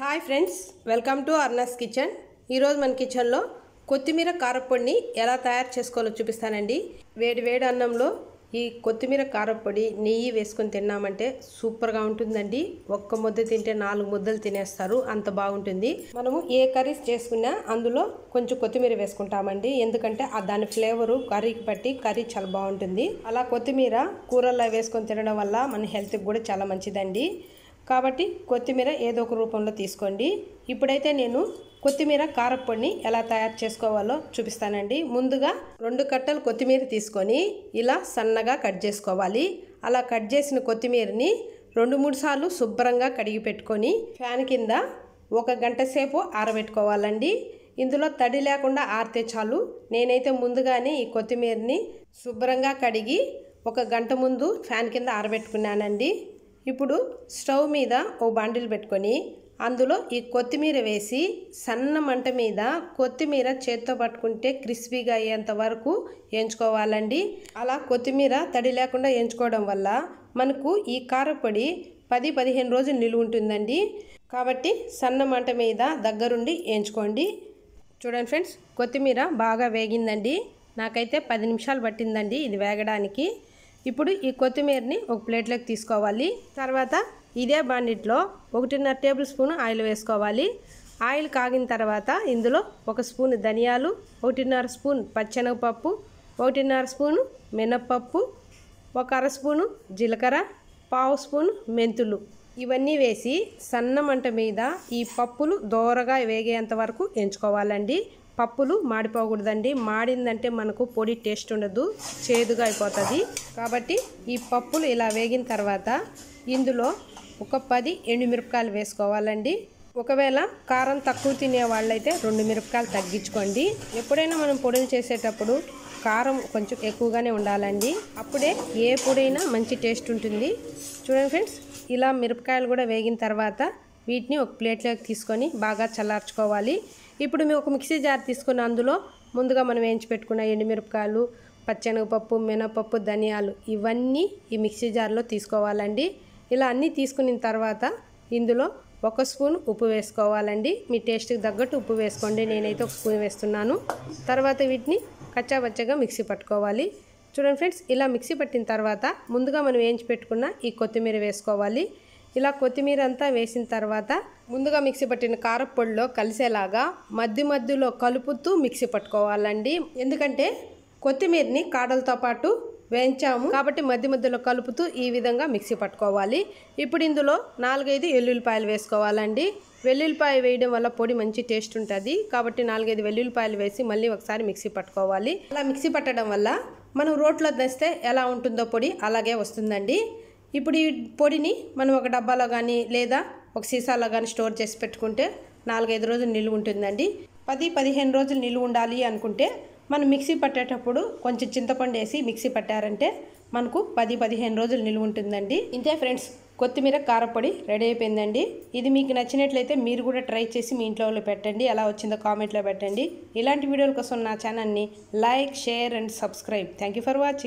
hi friends welcome to Arna's kitchen ఈరోజు మన కిచెన్లో కొత్తిమీర కారపొడిని ఎలా తయారు చేసుకోవాలో చూపిస్తానండి వేడి వేడి అన్నంలో ఈ కొత్తిమీర కారపొడి నెయ్యి వేసుకొని తిన్నామంటే సూపర్గా ఉంటుందండి ఒక్క ముద్ద తింటే నాలుగు ముద్దలు తినేస్తారు అంత బాగుంటుంది మనము ఏ కర్రీస్ చేసుకున్నా అందులో కొంచెం కొత్తిమీర వేసుకుంటామండి ఎందుకంటే దాని ఫ్లేవరు కర్రీకి పట్టి కర్రీ చాలా బాగుంటుంది అలా కొత్తిమీర కూరల్లో వేసుకొని తినడం వల్ల మన హెల్త్కి కూడా చాలా మంచిదండి కాబట్టి కొత్తిమీర ఏదో ఒక రూపంలో తీసుకోండి ఇప్పుడైతే నేను కొత్తిమీర కారప్పొడిని ఎలా తయారు చేసుకోవాలో చూపిస్తానండి ముందుగా రెండు కట్టలు కొత్తిమీర తీసుకొని ఇలా సన్నగా కట్ చేసుకోవాలి అలా కట్ చేసిన కొత్తిమీరని రెండు మూడు సార్లు శుభ్రంగా కడిగి పెట్టుకొని ఫ్యాన్ కింద ఒక గంట సేపు ఆరబెట్టుకోవాలండి ఇందులో తడి లేకుండా ఆరితే చాలు నేనైతే ముందుగానే ఈ కొత్తిమీరని శుభ్రంగా కడిగి ఒక గంట ముందు ఫ్యాన్ కింద ఆరబెట్టుకున్నానండి ఇప్పుడు స్టవ్ మీద ఓ బాండిల్ పెట్టుకొని అందులో ఈ కొత్తిమీర వేసి సన్న మంట మీద కొత్తిమీర చేత్తో పట్టుకుంటే క్రిస్పీగా అయ్యేంత వరకు ఎంచుకోవాలండి అలా కొత్తిమీర తడి లేకుండా ఎంచుకోవడం వల్ల మనకు ఈ కారపొడి పది పదిహేను రోజులు నిలువ ఉంటుందండి కాబట్టి సన్న మంట మీద దగ్గరుండి ఎంచుకోండి చూడండి ఫ్రెండ్స్ కొత్తిమీర బాగా వేగిందండి నాకైతే పది నిమిషాలు పట్టిందండి ఇది వేగడానికి ఇప్పుడు ఈ కొత్తిమీరని ఒక ప్లేట్లోకి తీసుకోవాలి తర్వాత ఇదే బాండిట్లో ఒకటిన్నర టేబుల్ స్పూన్ ఆయిల్ వేసుకోవాలి ఆయిల్ కాగిన తర్వాత ఇందులో ఒక స్పూన్ ధనియాలు ఒకటిన్నర స్పూన్ పచ్చెనగపప్పు ఒకటిన్నర స్పూను మినప్పప్పు ఒక అర స్పూను జీలకర్ర పావు స్పూన్ మెంతులు ఇవన్నీ వేసి సన్న మంట మీద ఈ పప్పులు దోరగా వేగేంత వరకు ఎంచుకోవాలండి పప్పులు మాడిపోకూడదండి మాడిందంటే మనకు పొడి టేస్ట్ ఉండదు చేదుగా అయిపోతుంది కాబట్టి ఈ పప్పులు ఇలా వేగిన తర్వాత ఇందులో ఒక పది ఎండుమిరపకాయలు వేసుకోవాలండి ఒకవేళ కారం తక్కువ తినే వాళ్ళైతే రెండు మిరపకాయలు తగ్గించుకోండి ఎప్పుడైనా మనం పొడులు చేసేటప్పుడు కారం కొంచెం ఎక్కువగానే ఉండాలండి అప్పుడే ఏ పొడైనా మంచి టేస్ట్ ఉంటుంది చూడండి ఫ్రెండ్స్ ఇలా మిరపకాయలు కూడా వేగిన తర్వాత వీటిని ఒక ప్లేట్లోకి తీసుకొని బాగా చల్లార్చుకోవాలి ఇప్పుడు మేము ఒక మిక్సీ జార్ తీసుకుని అందులో ముందుగా మనం వేయించి పెట్టుకున్న ఎండుమిరపకాయలు పచ్చనగపప్పు మినపప్పు ధనియాలు ఇవన్నీ ఈ మిక్సీ జార్లో తీసుకోవాలండి ఇలా అన్నీ తీసుకున్న తర్వాత ఇందులో ఒక స్పూన్ ఉప్పు వేసుకోవాలండి మీ టేస్ట్కి తగ్గట్టు ఉప్పు వేసుకోండి నేనైతే ఒక స్పూన్ వేస్తున్నాను తర్వాత వీటిని కచ్చాబచ్చగా మిక్సీ పట్టుకోవాలి చూడండి ఫ్రెండ్స్ ఇలా మిక్సీ పట్టిన తర్వాత ముందుగా మనం వేయించి పెట్టుకున్న ఈ కొత్తిమీర వేసుకోవాలి ఇలా కొత్తిమీర అంతా వేసిన తర్వాత ముందుగా మిక్సీ పట్టిన కారపొడిలో కలిసేలాగా మధ్య మధ్యలో కలుపుతూ మిక్సీ పట్టుకోవాలండి ఎందుకంటే కొత్తిమీరని కాడలతో పాటు వేయించాము కాబట్టి మధ్య మధ్యలో కలుపుతూ ఈ విధంగా మిక్సీ పట్టుకోవాలి ఇప్పుడు ఇందులో నాలుగైదు వెల్లుల్లిపాయలు వేసుకోవాలండి వెల్లుల్లిపాయ వేయడం వల్ల పొడి మంచి టేస్ట్ ఉంటుంది కాబట్టి నాలుగైదు వెల్లుల్లిపాయలు వేసి మళ్ళీ ఒకసారి మిక్సీ పట్టుకోవాలి అలా మిక్సీ పట్టడం వల్ల మనం రోట్లో దస్తే ఎలా ఉంటుందో పొడి అలాగే వస్తుందండి ఇప్పుడు ఈ పొడిని మనం ఒక డబ్బాలో కానీ లేదా ఒక సీసాలో కానీ స్టోర్ చేసి పెట్టుకుంటే నాలుగైదు రోజులు నిలువ ఉంటుందండి పది పదిహేను రోజులు నిలువ ఉండాలి అనుకుంటే మనం మిక్సీ పట్టేటప్పుడు కొంచెం చింతపండు వేసి మిక్సీ పట్టారంటే మనకు పది పదిహేను రోజులు నిలువ ఉంటుందండి ఇంతే ఫ్రెండ్స్ కొత్తిమీర కారపొడి రెడీ అయిపోయిందండి ఇది మీకు నచ్చినట్లయితే మీరు కూడా ట్రై చేసి మీ ఇంట్లో పెట్టండి ఎలా వచ్చిందో కామెంట్లో పెట్టండి ఇలాంటి వీడియోల కోసం నా ఛానల్ని like share and subscribe thank for watching